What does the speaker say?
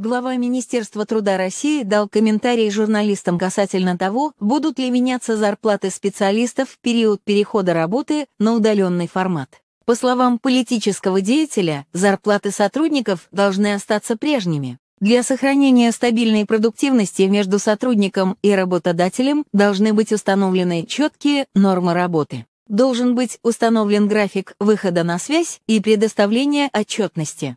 Глава Министерства труда России дал комментарий журналистам касательно того, будут ли меняться зарплаты специалистов в период перехода работы на удаленный формат. По словам политического деятеля, зарплаты сотрудников должны остаться прежними. Для сохранения стабильной продуктивности между сотрудником и работодателем должны быть установлены четкие нормы работы. Должен быть установлен график выхода на связь и предоставления отчетности.